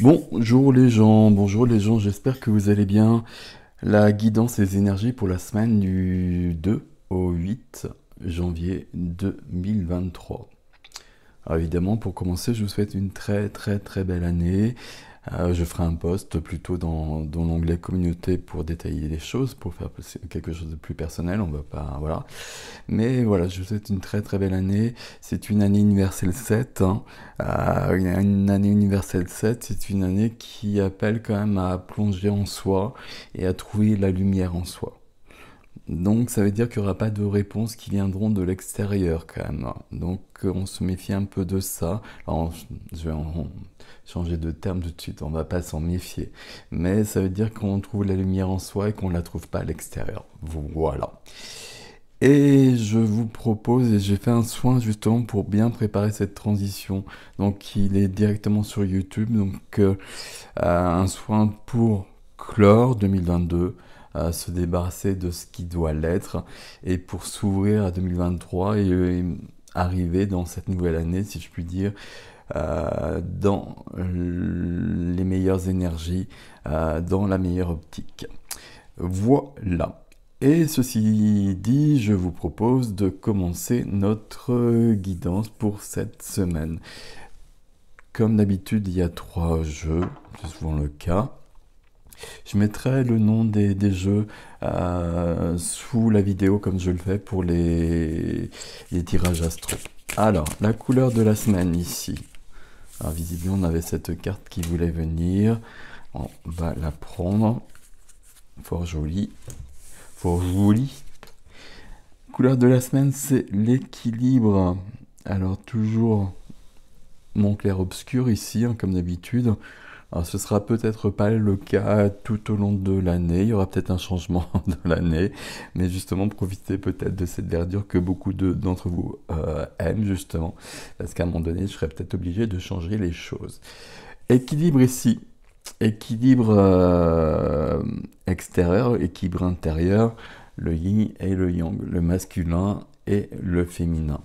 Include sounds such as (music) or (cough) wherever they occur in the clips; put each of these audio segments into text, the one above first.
Bonjour les gens, bonjour les gens, j'espère que vous allez bien. La guidance et énergies pour la semaine du 2 au 8 janvier 2023. Alors évidemment, pour commencer, je vous souhaite une très très très belle année. Euh, je ferai un post plutôt dans, l'onglet communauté pour détailler les choses, pour faire quelque chose de plus personnel. On va pas, voilà. Mais voilà, je vous souhaite une très très belle année. C'est une année universelle hein. euh, 7. une année universelle 7, c'est une année qui appelle quand même à plonger en soi et à trouver la lumière en soi. Donc ça veut dire qu'il n'y aura pas de réponses qui viendront de l'extérieur quand même. Donc on se méfie un peu de ça. Alors, je vais en changer de terme tout de suite, on va pas s'en méfier. Mais ça veut dire qu'on trouve la lumière en soi et qu'on ne la trouve pas à l'extérieur. Voilà. Et je vous propose, et j'ai fait un soin justement pour bien préparer cette transition. Donc il est directement sur YouTube, donc euh, un soin pour clore 2022. À euh, se débarrasser de ce qui doit l'être et pour s'ouvrir à 2023 euh, et, arriver dans cette nouvelle année, si je puis dire, euh, dans les meilleures énergies, euh, dans la meilleure optique. Voilà. Et ceci dit, je vous propose de commencer notre guidance pour cette semaine. Comme d'habitude, il y a trois jeux, c'est souvent le cas. Je mettrai le nom des, jeux euh, sous la vidéo comme je le fais pour les, les tirages astro. Alors, la couleur de la semaine ici, alors, visiblement, on avait cette carte qui voulait venir. On va la prendre. Fort joli. Fort joli. Couleur de la semaine, c'est l'équilibre. Alors, toujours mon clair-obscur ici, hein, comme d'habitude. Alors, ce sera peut-être pas le cas tout au long de l'année. Il y aura peut-être un changement (laughs) de l'année, mais justement profitez peut-être de cette verdure que beaucoup d'entre vous euh, aiment justement, parce qu'à un moment donné, je serai peut-être obligé de changer les choses. Équilibre ici, équilibre euh, extérieur, équilibre intérieur, le yin et le yang, le masculin et le féminin.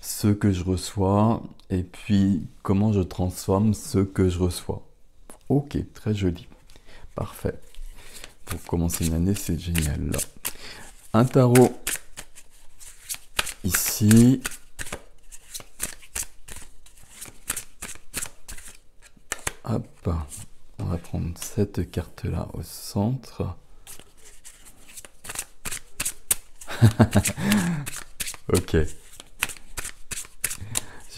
Ce que je reçois, et puis comment je transforme ce que je reçois. Ok, très joli. Parfait. Pour commencer une année, c'est génial. Là. Un tarot ici. Hop, on va prendre cette carte-là au centre. (laughs) ok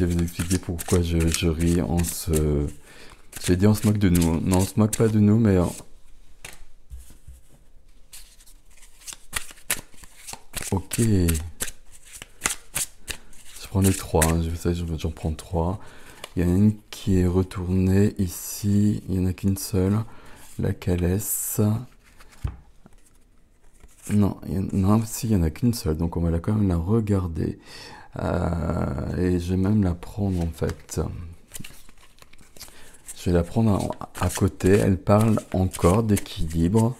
vous expliquer pourquoi je, ris. On se. J'ai dit on se moque de nous. Non, on se moque pas de nous, mais. Ok. Je prends les trois. Hein, je vais j'en prends trois. Il y en a une qui est retournée ici. Il n'y en a qu'une seule. La calesse. Non, y non, si, il n'y en a qu'une seule. Donc on va la, quand même la regarder. Euh, et je vais même la prendre en fait. Je vais la prendre à, côté. Elle parle encore d'équilibre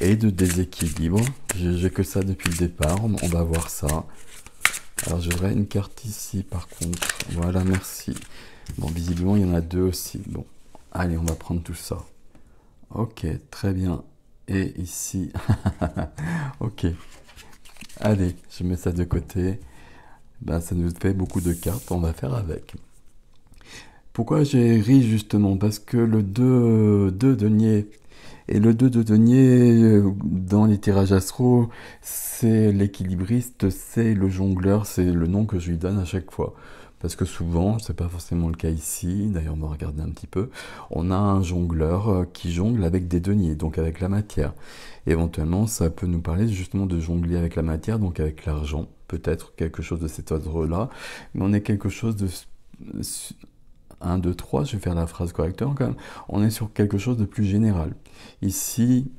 et de déséquilibre. J'ai que ça depuis le départ. On va voir ça. Alors j'aurais une carte ici par contre. Voilà, merci. Bon, visiblement il y en a deux aussi. Bon, allez, on va prendre tout ça. Ok, très bien. Et ici. (laughs) ok. Allez, je mets ça de côté. Ben, ça nous fait beaucoup de cartes, on va faire avec. Pourquoi j'ai ri justement Parce que le 2, 2 deniers et le 2 de denier euh, dans les tirages astro, c'est l'équilibriste, c'est le jongleur, c'est le nom que je lui donne à chaque fois. Parce que souvent, ce n'est pas forcément le cas ici, d'ailleurs on va regarder un petit peu, on a un jongleur euh, qui jongle avec des deniers, donc avec la matière. Éventuellement, ça peut nous parler justement de jongler avec la matière, donc avec l'argent peut-être quelque chose de cet ordre-là, mais on est quelque chose de 1, 2, 3, je vais faire la phrase correctement quand même, on est sur quelque chose de plus général. Ici,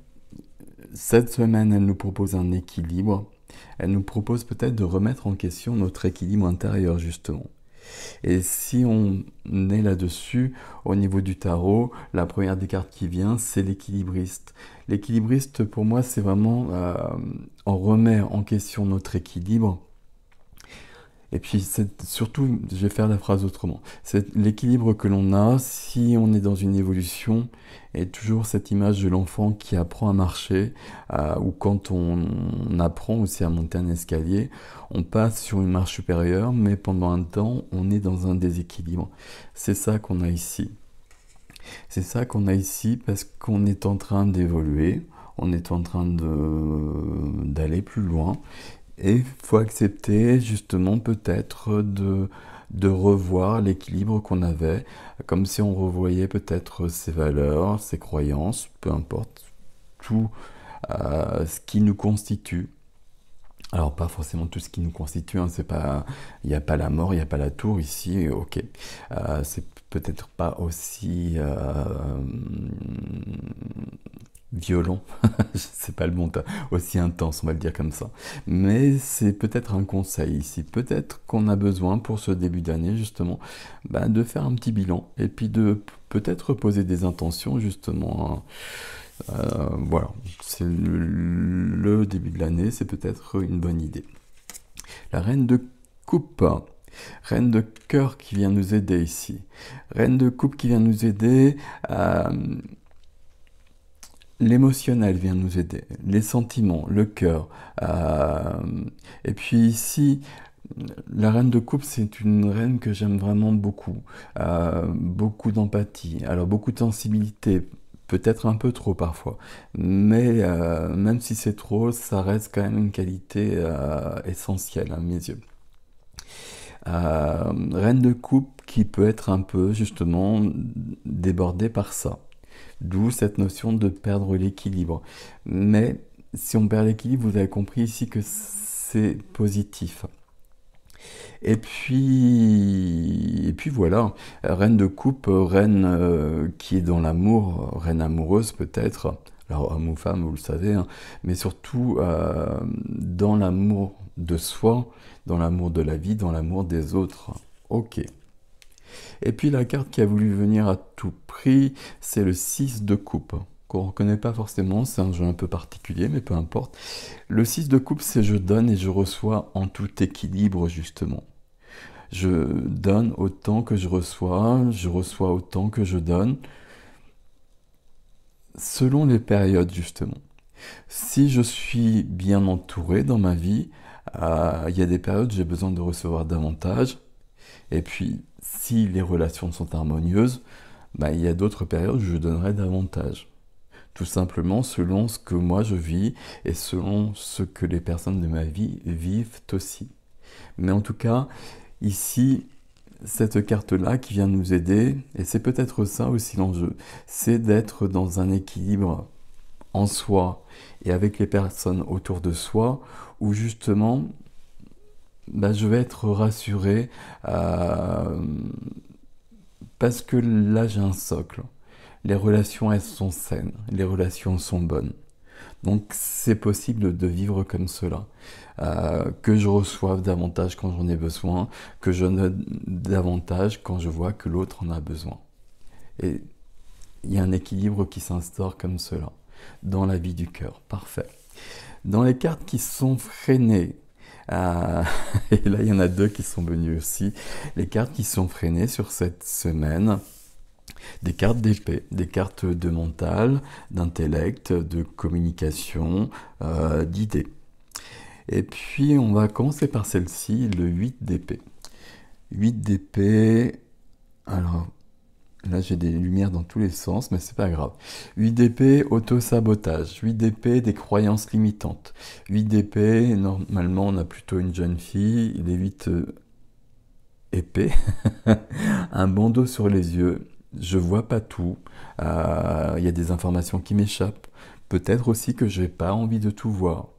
cette semaine, elle nous propose un équilibre, elle nous propose peut-être de remettre en question notre équilibre intérieur justement. Et si on est là-dessus, au niveau du tarot, la première des cartes qui vient, c'est l'équilibriste. L'équilibriste, pour moi, c'est vraiment, euh, on remet en question notre équilibre et puis c'est surtout, je vais faire la phrase autrement, c'est l'équilibre que l'on a si on est dans une évolution est toujours cette image de l'enfant qui apprend à marcher euh, ou quand on, on, apprend aussi à monter un escalier, on passe sur une marche supérieure mais pendant un temps on est dans un déséquilibre. C'est ça qu'on a ici. C'est ça qu'on a ici parce qu'on est en train d'évoluer, on est en train d'aller plus loin et il faut accepter justement peut-être de, de revoir l'équilibre qu'on avait, comme si on revoyait peut-être ses valeurs, ses croyances, peu importe, tout euh, ce qui nous constitue. Alors pas forcément tout ce qui nous constitue, hein, pas, il n'y a pas la mort, il n'y a pas la tour ici, ok. Euh, c'est peut-être pas aussi euh, violent, c'est (laughs) pas le bon aussi intense, on va le dire comme ça. Mais c'est peut-être un conseil ici, peut-être qu'on a besoin pour ce début d'année justement bah, de faire un petit bilan et puis de peut-être poser des intentions justement. Hein. Euh, voilà, c'est le, le début de l'année, c'est peut-être une bonne idée. La reine de coupe. Reine de cœur qui vient nous aider ici. Reine de coupe qui vient nous aider à euh, L'émotionnel vient nous aider, les sentiments, le cœur. Euh, et puis ici, la reine de coupe, c'est une reine que j'aime vraiment beaucoup. Euh, beaucoup d'empathie, alors beaucoup de sensibilité, peut-être un peu trop parfois. Mais euh, même si c'est trop, ça reste quand même une qualité euh, essentielle à mes yeux. reine de coupe qui peut être un peu justement débordée par ça. D'où cette notion de perdre l'équilibre. Mais si on perd l'équilibre, vous avez compris ici que c'est positif. Et puis, et puis voilà, reine de coupe, reine euh, qui est dans l'amour, reine amoureuse peut-être, alors homme ou femme, vous le savez, hein. mais surtout euh, dans l'amour de soi, dans l'amour de la vie, dans l'amour des autres. Ok. Et puis la carte qui a voulu venir à tout prix, c'est le 6 de coupe qu'on ne reconnaît pas forcément, c'est un jeu un peu particulier, mais peu importe. Le 6 de coupe, c'est je donne et je reçois en tout équilibre, justement. Je donne autant que je reçois, je reçois autant que je donne, selon les périodes, justement. Si je suis bien entouré dans ma vie, euh, il y a des périodes où j'ai besoin de recevoir davantage, et puis si les relations sont harmonieuses, bah, il y a d'autres périodes où je donnerai davantage. Tout simplement selon ce que moi je vis et selon ce que les personnes de ma vie vivent aussi. Mais en tout cas, ici, cette carte-là qui vient nous aider, et c'est peut-être ça aussi l'enjeu, c'est d'être dans un équilibre en soi et avec les personnes autour de soi, où justement bah, je vais être rassuré euh, parce que là j'ai un socle. Les relations elles sont saines, les relations sont bonnes. Donc c'est possible de vivre comme cela, euh, que je reçoive davantage quand j'en ai besoin, que je donne davantage quand je vois que l'autre en a besoin. Et il y a un équilibre qui s'instaure comme cela dans la vie du cœur. Parfait. Dans les cartes qui sont freinées, ah, (laughs) et là, il y en a deux qui sont venus aussi. Les cartes qui sont freinées sur cette semaine des cartes d'épée, des cartes de mental, d'intellect, de communication, euh, d'idées. Et puis on va commencer par celle-ci, le 8 d'épée. 8 d'épée, alors Là, j'ai des lumières dans tous les sens, mais c'est pas grave. 8 d'épée, auto-sabotage. 8 d'épée, des croyances limitantes. 8 d'épée, normalement, on a plutôt une jeune fille. Il est 8 euh, épais. (laughs) un bandeau sur les yeux. Je vois pas tout. Euh, il y a des informations qui m'échappent. Peut-être aussi que j'ai pas envie de tout voir.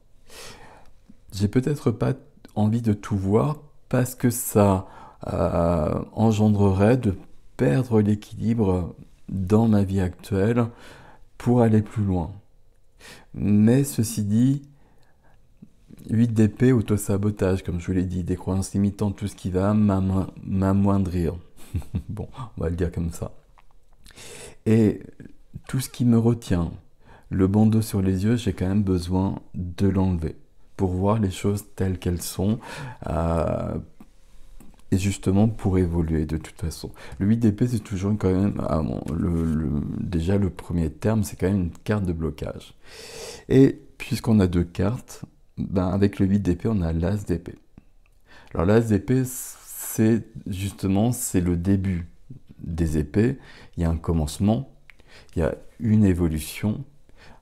J'ai peut-être pas envie de tout voir parce que ça euh, engendrerait de perdre l'équilibre dans ma vie actuelle pour aller plus loin. Mais ceci dit, 8 dp auto-sabotage, comme je vous l'ai dit, des croyances limitantes, tout ce qui va m'amoindrir. (laughs) bon, on va le dire comme ça. Et tout ce qui me retient, le bandeau sur les yeux, j'ai quand même besoin de l'enlever pour voir les choses telles qu'elles sont, euh, justement pour évoluer de toute façon. Le 8 d'épée c'est toujours quand même, ah, déjà le premier terme, c'est quand même une carte de blocage. Et puisqu'on a deux cartes, ben, avec le 8 d'épée on a l'As d'épée. Alors l'As d'épée, c'est justement, c'est le début des épées, il y a un commencement, il y a une évolution,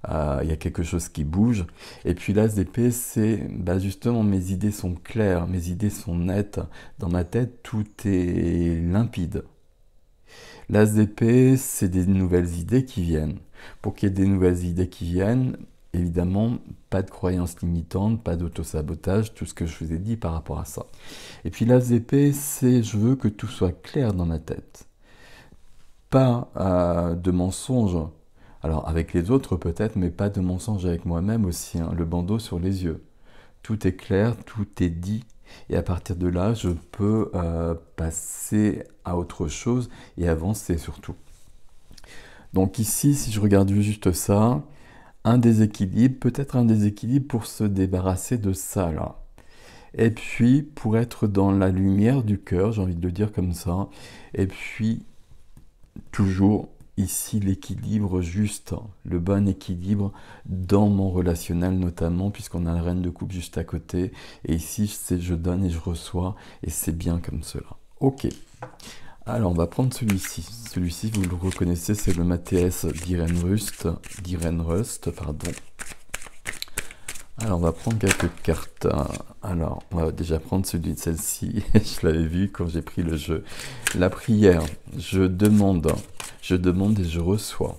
euh, il y a quelque chose qui bouge. Et puis l'as c'est bah, justement mes idées sont claires, mes idées sont nettes. Dans ma tête, tout est limpide. L'ASDP, c'est des nouvelles idées qui viennent. Pour qu'il y ait des nouvelles idées qui viennent, évidemment, pas de croyances limitantes, pas d'auto sabotage tout ce que je vous ai dit par rapport à ça. Et puis l'as c'est je veux que tout soit clair dans ma tête. Pas euh, de mensonges, alors avec les autres peut-être, mais pas de mensonge avec moi-même aussi, hein, le bandeau sur les yeux. Tout est clair, tout est dit, et à partir de là, je peux euh, passer à autre chose et avancer surtout. Donc ici, si je regarde juste ça, un déséquilibre, peut-être un déséquilibre pour se débarrasser de ça là. Et puis, pour être dans la lumière du cœur, j'ai envie de le dire comme ça, et puis, toujours ici l'équilibre juste, le bon équilibre dans mon relationnel notamment, puisqu'on a la reine de coupe juste à côté. Et ici, c'est je donne et je reçois, et c'est bien comme cela. Ok. Alors, on va prendre celui-ci. Celui-ci, vous le reconnaissez, c'est le Rust. d'Irene Rust, pardon. Alors, on va prendre quelques cartes. Alors, on va déjà prendre celui de celle-ci. (laughs) je l'avais vu quand j'ai pris le jeu. La prière. Je demande je demande et je reçois.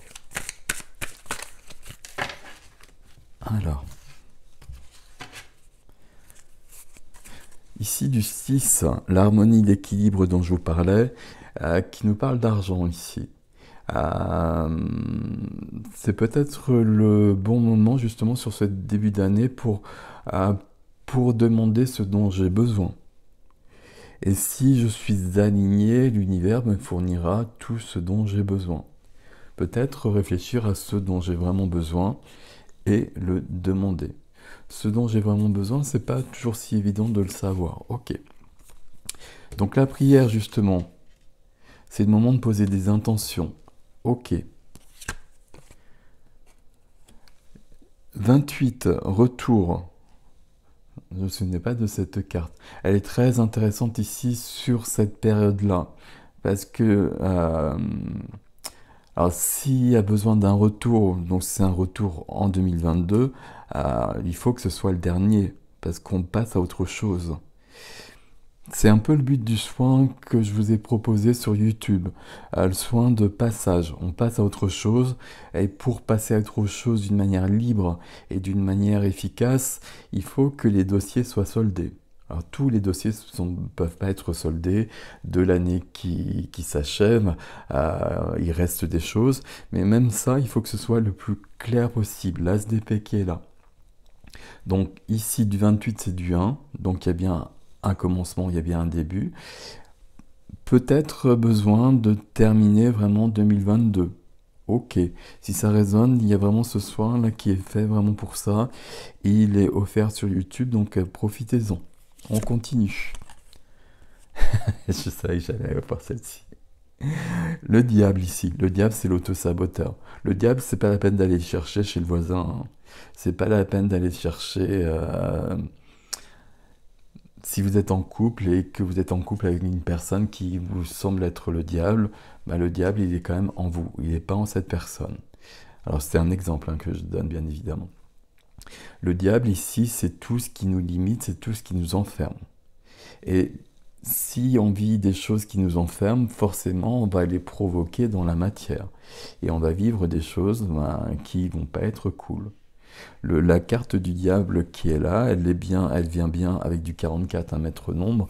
Alors. Ici du 6, l'harmonie d'équilibre dont je vous parlais, euh, qui nous parle d'argent ici. Euh, c'est peut-être le bon moment justement sur ce début d'année pour, euh, pour demander ce dont j'ai besoin. Et si je suis aligné, l'univers me fournira tout ce dont j'ai besoin. Peut-être réfléchir à ce dont j'ai vraiment besoin et le demander. Ce dont j'ai vraiment besoin, c'est pas toujours si évident de le savoir. Ok. Donc la prière, justement, c'est le moment de poser des intentions. Ok. 28. Retour je ne me pas de cette carte. Elle est très intéressante ici sur cette période-là. Parce que euh, alors s'il y a besoin d'un retour, donc c'est un retour en 2022, euh, il faut que ce soit le dernier. Parce qu'on passe à autre chose. C'est un peu le but du soin que je vous ai proposé sur YouTube, euh, le soin de passage. On passe à autre chose, et pour passer à autre chose d'une manière libre et d'une manière efficace, il faut que les dossiers soient soldés. Alors tous les dossiers ne peuvent pas être soldés de l'année qui, s'achève, euh, il reste des choses, mais même ça, il faut que ce soit le plus clair possible, l'ASDP qui est là. Donc ici du 28 c'est du 1, donc il y a bien un commencement, il y a bien un début. Peut-être besoin de terminer vraiment 2022. Ok, si ça résonne, il y a vraiment ce soir là qui est fait vraiment pour ça. il est offert sur YouTube, donc euh, profitez-en. On continue. (laughs) Je savais j'allais avoir celle-ci. Le diable ici, le diable c'est l'auto-saboteur. Le diable c'est pas la peine d'aller chercher chez le voisin. Hein. C'est pas la peine d'aller chercher euh, si vous êtes en couple et que vous êtes en couple avec une personne qui vous semble être le diable, bah, le diable, il est quand même en vous, il n'est pas en cette personne. Alors c'est un exemple hein, que je donne bien évidemment. Le diable ici, c'est tout ce qui nous limite, c'est tout ce qui nous enferme. Et si on vit des choses qui nous enferment, forcément, on va les provoquer dans la matière. Et on va vivre des choses qui bah, qui vont pas être cool la carte du diable qui est là, elle est bien, elle vient bien avec du 44, un mètre nombre,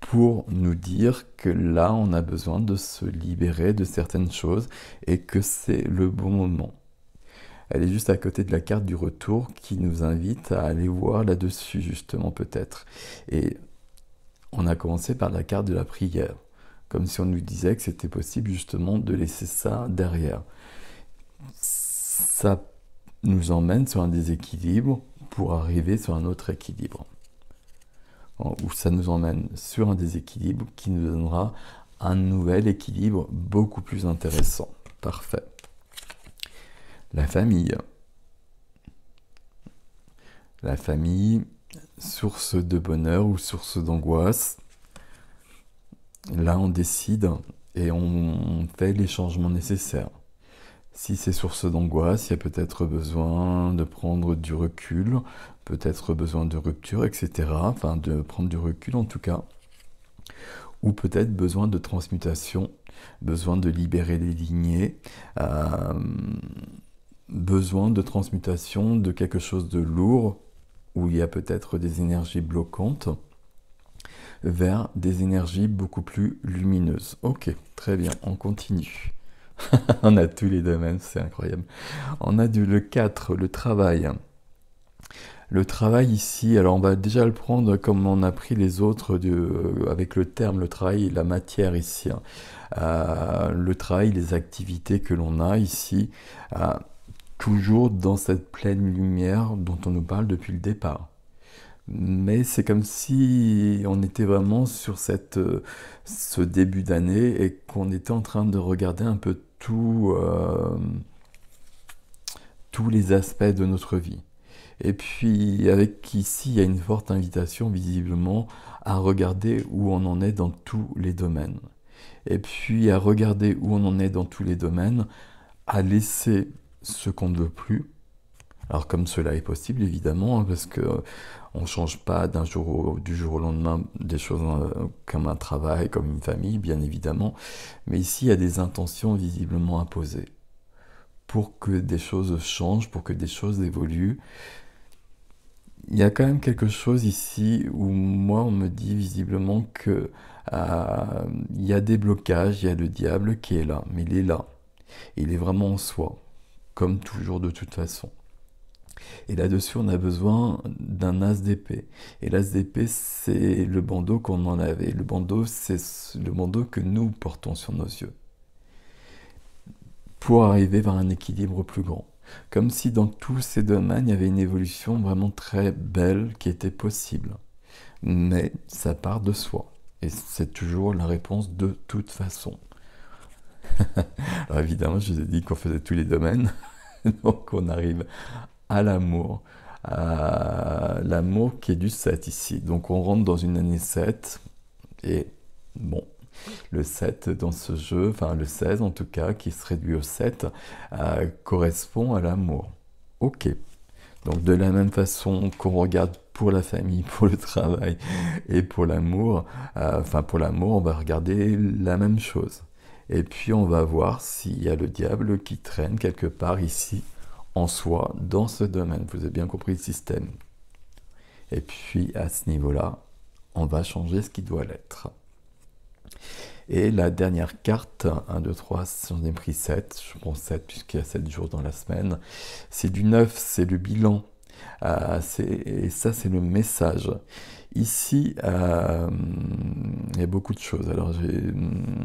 pour nous dire que là, on a besoin de se libérer de certaines choses et que c'est le bon moment. Elle est juste à côté de la carte du retour qui nous invite à aller voir là-dessus, justement, peut-être. Et on a commencé par la carte de la prière, comme si on nous disait que c'était possible, justement, de laisser ça derrière. Ça nous emmène sur un déséquilibre pour arriver sur un autre équilibre. Ou ça nous emmène sur un déséquilibre qui nous donnera un nouvel équilibre beaucoup plus intéressant. Parfait. La famille. La famille, source de bonheur ou source d'angoisse. Là, on décide et on fait les changements nécessaires. Si c'est source d'angoisse, il y a peut-être besoin de prendre du recul, peut-être besoin de rupture, etc. Enfin, de prendre du recul en tout cas. Ou peut-être besoin de transmutation, besoin de libérer des lignées, euh, besoin de transmutation de quelque chose de lourd, où il y a peut-être des énergies bloquantes, vers des énergies beaucoup plus lumineuses. Ok, très bien, on continue. (laughs) on a tous les domaines, c'est incroyable. On a du, le 4, le travail. Le travail ici, alors on va déjà le prendre comme on a pris les autres de, euh, avec le terme, le travail, la matière ici. Hein. Euh, le travail, les activités que l'on a ici, euh, toujours dans cette pleine lumière dont on nous parle depuis le départ mais c'est comme si on était vraiment sur cette, ce début d'année et qu'on était en train de regarder un peu euh, tous les aspects de notre vie. Et puis avec ici, il y a une forte invitation visiblement à regarder où on en est dans tous les domaines. Et puis à regarder où on en est dans tous les domaines, à laisser ce qu'on ne veut plus. Alors comme cela est possible évidemment, hein, parce que on ne change pas d'un jour au, du jour au lendemain des choses euh, comme un travail, comme une famille, bien évidemment. Mais ici, il y a des intentions visiblement imposées. Pour que des choses changent, pour que des choses évoluent, il y a quand même quelque chose ici où moi on me dit visiblement que euh, il y a des blocages, il y a le diable qui est là, mais il est là. Il est vraiment en soi, comme toujours de toute façon. Et là-dessus, on a besoin d'un as d'épée. Et l'as d'épée, c'est le bandeau qu'on en avait. Le bandeau, c'est le bandeau que nous portons sur nos yeux. Pour arriver vers un équilibre plus grand. Comme si dans tous ces domaines, il y avait une évolution vraiment très belle qui était possible. Mais ça part de soi. Et c'est toujours la réponse de toute façon. (laughs) Alors évidemment, je vous ai dit qu'on faisait tous les domaines. (laughs) Donc on arrive à l'amour. à l'amour qui est du 7 ici. Donc on rentre dans une année 7 et bon, le 7 dans ce jeu, enfin le 16 en tout cas, qui se réduit au 7, euh, correspond à l'amour. Ok. Donc de la même façon qu'on regarde pour la famille, (laughs) pour le travail et pour l'amour, euh, enfin pour l'amour, on va regarder la même chose. Et puis on va voir s'il y a le diable qui traîne quelque part ici en soi dans ce domaine. Vous avez bien compris le système. Et puis à ce niveau-là, on va changer ce qui doit l'être. Et la dernière carte, 1, 2, 3, j'en ai pris 7, je prends 7 puisqu'il y a 7 jours dans la semaine. C'est du 9, c'est le bilan euh, et ça, c'est le message. Ici, euh, il y a beaucoup de choses. Alors, hmm,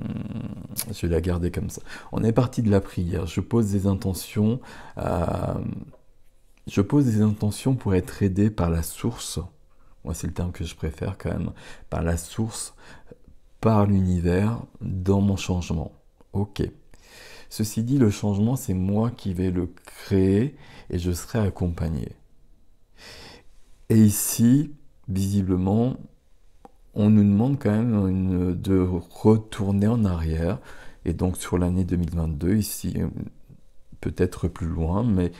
je vais la garder comme ça. On est parti de la prière. Je pose des intentions. Euh, je pose des intentions pour être aidé par la source. Moi, c'est le terme que je préfère quand même. Par la source, par l'univers, dans mon changement. Ok. Ceci dit, le changement, c'est moi qui vais le créer et je serai accompagné. Et ici, visiblement, on nous demande quand même de retourner en arrière. Et donc sur l'année 2022, ici, peut-être plus loin, mais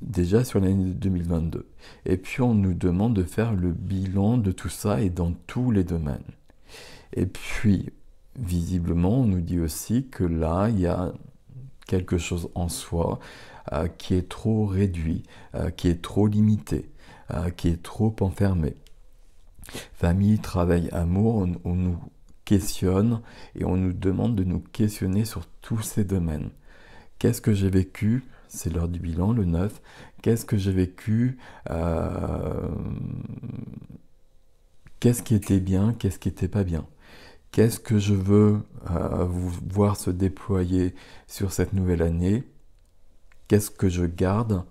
déjà sur l'année 2022. Et puis on nous demande de faire le bilan de tout ça et dans tous les domaines. Et puis, visiblement, on nous dit aussi que là, il y a quelque chose en soi euh, qui est trop réduit, euh, qui est trop limité, euh, qui est trop enfermé. Famille, travail, amour, on, nous questionne et on nous demande de nous questionner sur tous ces domaines. Qu'est-ce que j'ai vécu C'est l'heure du bilan, le 9. Qu'est-ce que j'ai vécu euh, Qu'est-ce qui était bien Qu'est-ce qui n'était pas bien Qu'est-ce que je veux euh, voir se déployer sur cette nouvelle année Qu'est-ce que je garde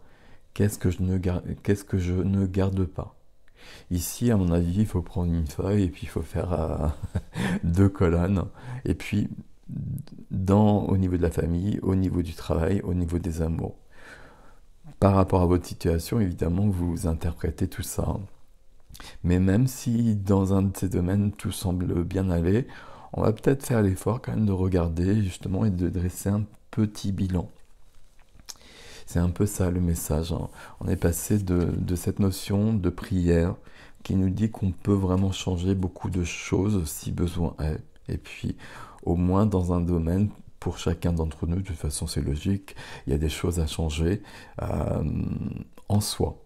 Qu'est-ce que, je ne quest que je ne garde pas Ici, à mon avis, il faut prendre une feuille et puis il faut faire euh, (laughs) deux colonnes. Et puis, dans, au niveau de la famille, au niveau du travail, au niveau des amours. Par rapport à votre situation, évidemment, vous interprétez tout ça. Mais même si dans un de ces domaines tout semble bien aller, on va peut-être faire l'effort quand même de regarder justement et de dresser un petit bilan. C'est un peu ça le message. Hein. On est passé de, cette notion de prière qui nous dit qu'on peut vraiment changer beaucoup de choses si besoin est. Et puis, au moins dans un domaine, pour chacun d'entre nous, de façon c'est logique, il y a des choses à changer euh, en soi.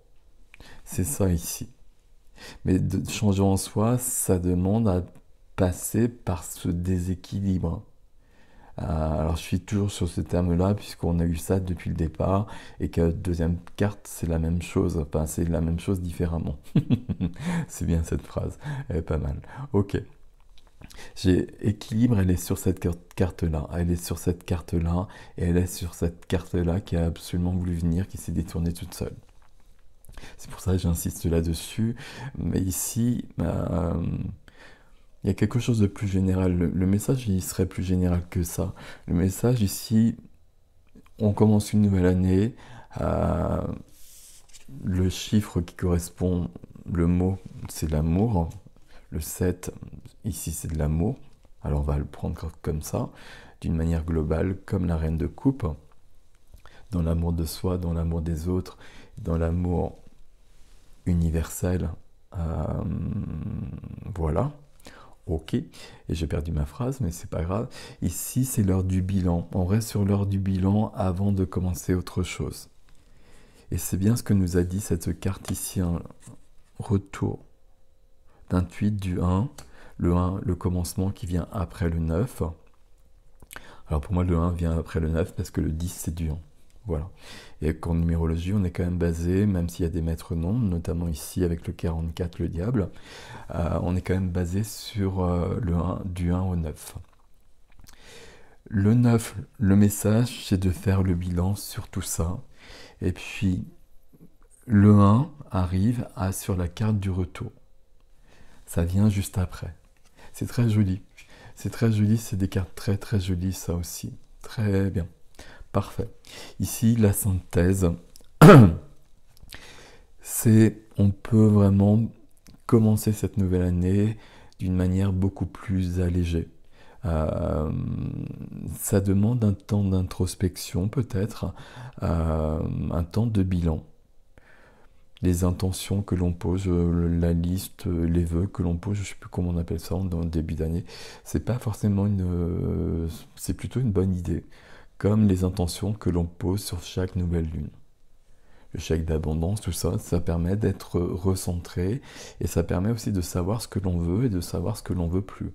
C'est ça ici. Mais de changer en soi, ça demande à passer par ce déséquilibre euh, alors je suis toujours sur ce terme-là puisqu'on a eu ça depuis le départ et que deuxième carte c'est la même chose, enfin c'est la même chose différemment. (laughs) c'est bien cette phrase, elle est pas mal. Ok. J'ai équilibre, elle est sur cette carte-là, elle est sur cette carte-là, et elle est sur cette carte-là qui a absolument voulu venir, qui s'est détournée toute seule. C'est pour ça que j'insiste là-dessus. Mais ici, ben, euh, il y a quelque chose de plus général. Le, message, il serait plus général que ça. Le message ici, on commence une nouvelle année. Euh, le chiffre qui correspond, le mot, c'est l'amour. Le 7, ici, c'est de l'amour. Alors on va le prendre comme ça, d'une manière globale, comme la reine de coupe. Dans l'amour de soi, dans l'amour des autres, dans l'amour universel. Euh, voilà. Ok, et j'ai perdu ma phrase, mais c'est pas grave. Ici, c'est l'heure du bilan. On reste sur l'heure du bilan avant de commencer autre chose. Et c'est bien ce que nous a dit cette carte ici. un Retour d'un du 1. Le 1, le commencement qui vient après le 9. Alors pour moi, le 1 vient après le 9 parce que le 10, c'est du 1. Voilà. Et qu'en numérologie, on est quand même basé, même s'il y a des maîtres nombres, notamment ici avec le 44, le diable, euh, on est quand même basé sur euh, le 1, du 1 au 9. Le 9, le message, c'est de faire le bilan sur tout ça. Et puis, le 1 arrive sur la carte du retour. Ça vient juste après. C'est très joli. C'est très joli, c'est des cartes très très jolies, ça aussi. Très bien. Parfait. Ici, la synthèse, (clears throat) c'est on peut vraiment commencer cette nouvelle année d'une manière beaucoup plus allégée. Euh, ça demande un temps d'introspection peut-être, euh, un temps de bilan. Les intentions que l'on pose, la liste, les vœux que l'on pose, je ne sais plus comment on appelle ça dans le début d'année, c'est pas forcément une, euh, c'est plutôt une bonne idée comme les intentions que l'on pose sur chaque nouvelle lune. Le chèque d'abondance, tout ça, ça permet d'être recentré et ça permet aussi de savoir ce que l'on veut et de savoir ce que l'on veut plus.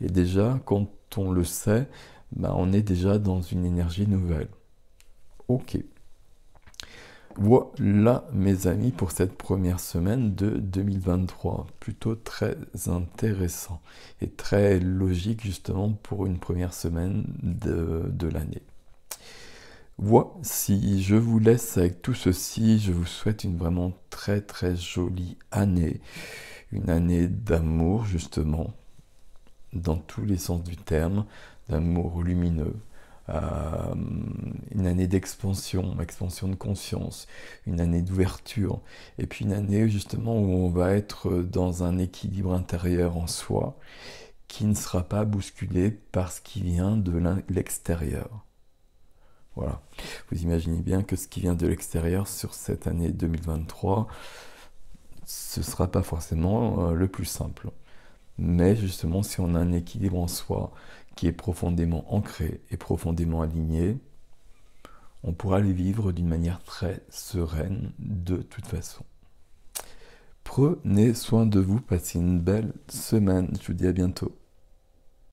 Et déjà, quand on le sait, bah, on est déjà dans une énergie nouvelle. Ok. Voilà mes amis pour cette première semaine de 2023. Plutôt très intéressant et très logique justement pour une première semaine de, l'année. l'année. si je vous laisse avec tout ceci. Je vous souhaite une vraiment très très jolie année. Une année d'amour justement, dans tous les sens du terme, d'amour lumineux euh, une année d'expansion, expansion de conscience, une année d'ouverture, et puis une année justement où on va être dans un équilibre intérieur en soi qui ne sera pas bousculé par ce qui vient de l'extérieur. Voilà. Vous imaginez bien que ce qui vient de l'extérieur sur cette année 2023, ce ne sera pas forcément euh, le plus simple. Mais justement, si on a un équilibre en soi qui est profondément ancré et profondément aligné, on pourra les vivre d'une manière très sereine de toute façon. Prenez soin de vous, passez une belle semaine, je vous dis à bientôt.